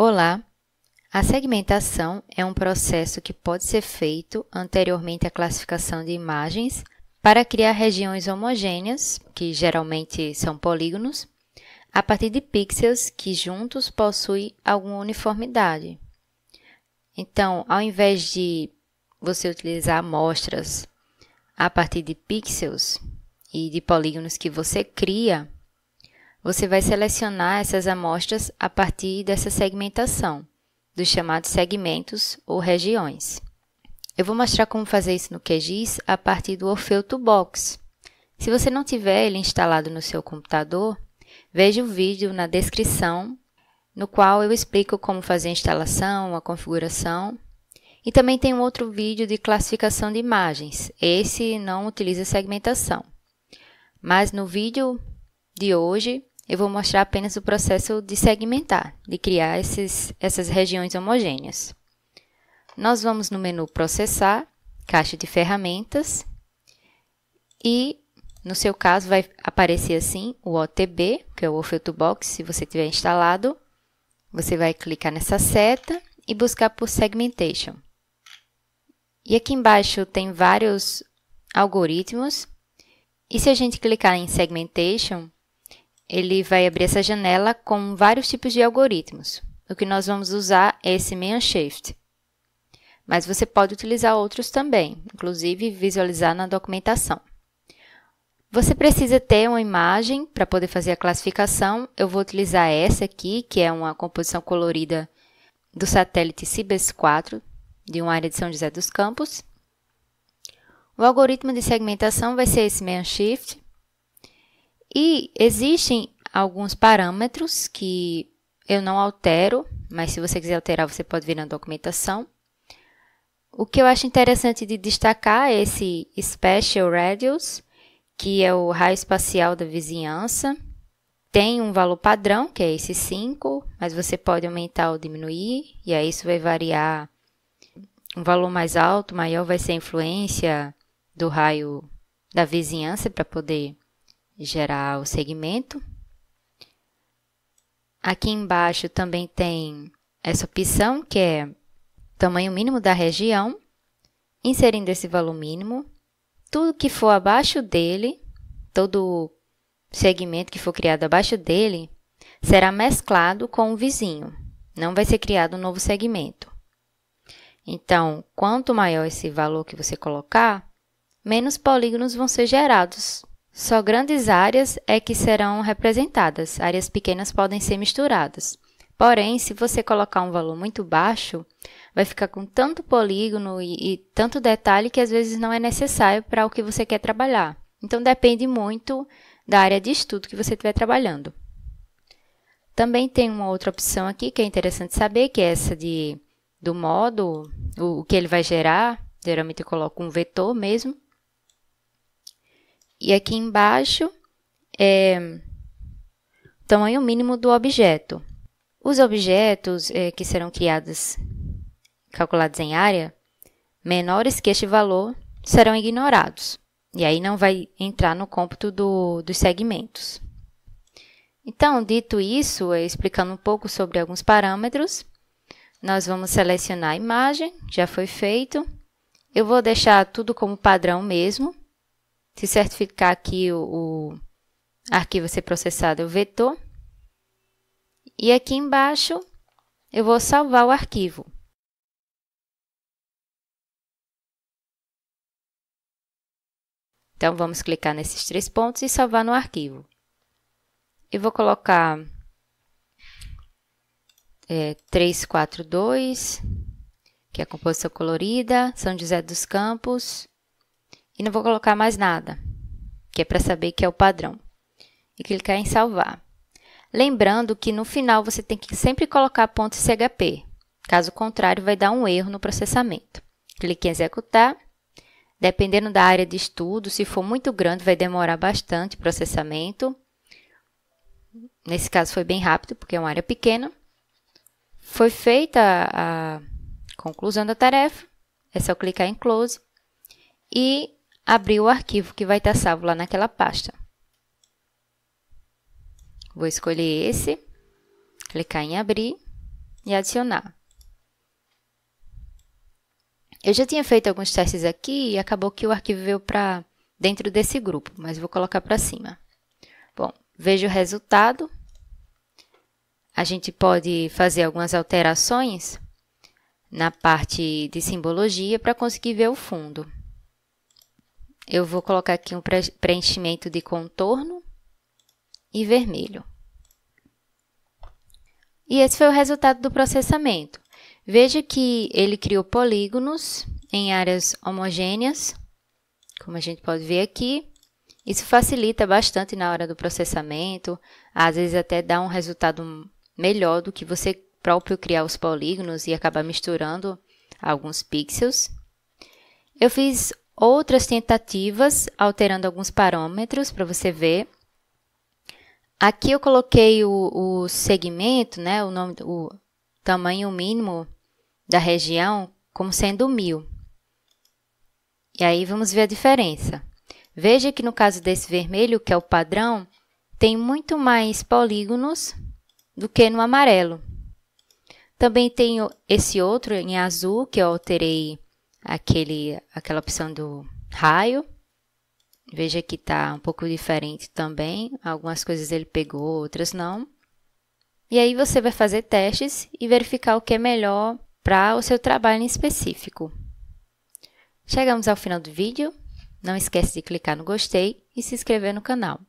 Olá! A segmentação é um processo que pode ser feito anteriormente à classificação de imagens para criar regiões homogêneas, que geralmente são polígonos, a partir de pixels que juntos possuem alguma uniformidade. Então, ao invés de você utilizar amostras a partir de pixels e de polígonos que você cria, você vai selecionar essas amostras a partir dessa segmentação, dos chamados segmentos ou regiões. Eu vou mostrar como fazer isso no QGIS a partir do Orfeu Toolbox. Se você não tiver ele instalado no seu computador, veja o vídeo na descrição, no qual eu explico como fazer a instalação, a configuração. E também tem um outro vídeo de classificação de imagens. Esse não utiliza segmentação. Mas no vídeo de hoje, eu vou mostrar apenas o processo de segmentar, de criar esses, essas regiões homogêneas. Nós vamos no menu Processar, Caixa de Ferramentas, e no seu caso vai aparecer assim o OTB, que é o Filter Box, se você tiver instalado. Você vai clicar nessa seta e buscar por Segmentation. E aqui embaixo tem vários algoritmos. E se a gente clicar em Segmentation, ele vai abrir essa janela com vários tipos de algoritmos. O que nós vamos usar é esse Man Shift. Mas você pode utilizar outros também, inclusive visualizar na documentação. Você precisa ter uma imagem para poder fazer a classificação. Eu vou utilizar essa aqui, que é uma composição colorida do satélite Cibes 4, de uma área de São José dos Campos. O algoritmo de segmentação vai ser esse Man Shift, e existem alguns parâmetros que eu não altero, mas se você quiser alterar, você pode vir na documentação. O que eu acho interessante de destacar é esse Special Radius, que é o raio espacial da vizinhança. Tem um valor padrão, que é esse 5, mas você pode aumentar ou diminuir, e aí isso vai variar. Um valor mais alto, maior, vai ser a influência do raio da vizinhança para poder gerar o segmento. Aqui embaixo também tem essa opção que é tamanho mínimo da região, inserindo esse valor mínimo, tudo que for abaixo dele, todo segmento que for criado abaixo dele, será mesclado com o vizinho, não vai ser criado um novo segmento. Então, quanto maior esse valor que você colocar, menos polígonos vão ser gerados só grandes áreas é que serão representadas, áreas pequenas podem ser misturadas. Porém, se você colocar um valor muito baixo, vai ficar com tanto polígono e, e tanto detalhe que às vezes não é necessário para o que você quer trabalhar. Então, depende muito da área de estudo que você estiver trabalhando. Também tem uma outra opção aqui que é interessante saber, que é essa de, do modo, o, o que ele vai gerar. Geralmente eu coloco um vetor mesmo, e aqui embaixo é tamanho mínimo do objeto. Os objetos é, que serão criados, calculados em área, menores que este valor, serão ignorados. E aí não vai entrar no cômputo do, dos segmentos. Então, dito isso, é, explicando um pouco sobre alguns parâmetros, nós vamos selecionar a imagem, já foi feito. Eu vou deixar tudo como padrão mesmo, se certificar aqui o, o arquivo ser processado o vetor. E aqui embaixo eu vou salvar o arquivo. Então, vamos clicar nesses três pontos e salvar no arquivo. Eu vou colocar é, 342, que é a composição colorida, São José dos Campos, e não vou colocar mais nada, que é para saber que é o padrão. E clicar em salvar. Lembrando que no final você tem que sempre colocar ponto .chp, caso contrário vai dar um erro no processamento. Clique em executar. Dependendo da área de estudo, se for muito grande vai demorar bastante processamento. Nesse caso foi bem rápido, porque é uma área pequena. Foi feita a conclusão da tarefa, é só clicar em close e abrir o arquivo que vai estar salvo lá naquela pasta. Vou escolher esse, clicar em abrir e adicionar. Eu já tinha feito alguns testes aqui e acabou que o arquivo veio para dentro desse grupo, mas vou colocar para cima. Bom, vejo o resultado. A gente pode fazer algumas alterações na parte de simbologia para conseguir ver o fundo eu vou colocar aqui um preenchimento de contorno e vermelho. E esse foi o resultado do processamento. Veja que ele criou polígonos em áreas homogêneas, como a gente pode ver aqui. Isso facilita bastante na hora do processamento, às vezes até dá um resultado melhor do que você próprio criar os polígonos e acabar misturando alguns pixels. Eu fiz outras tentativas, alterando alguns parâmetros para você ver. Aqui eu coloquei o, o segmento, né, o, nome, o tamanho mínimo da região como sendo 1000. E aí vamos ver a diferença. Veja que no caso desse vermelho, que é o padrão, tem muito mais polígonos do que no amarelo. Também tenho esse outro em azul, que eu alterei aquele, aquela opção do raio. Veja que está um pouco diferente também. Algumas coisas ele pegou, outras não. E aí você vai fazer testes e verificar o que é melhor para o seu trabalho em específico. Chegamos ao final do vídeo. Não esquece de clicar no gostei e se inscrever no canal.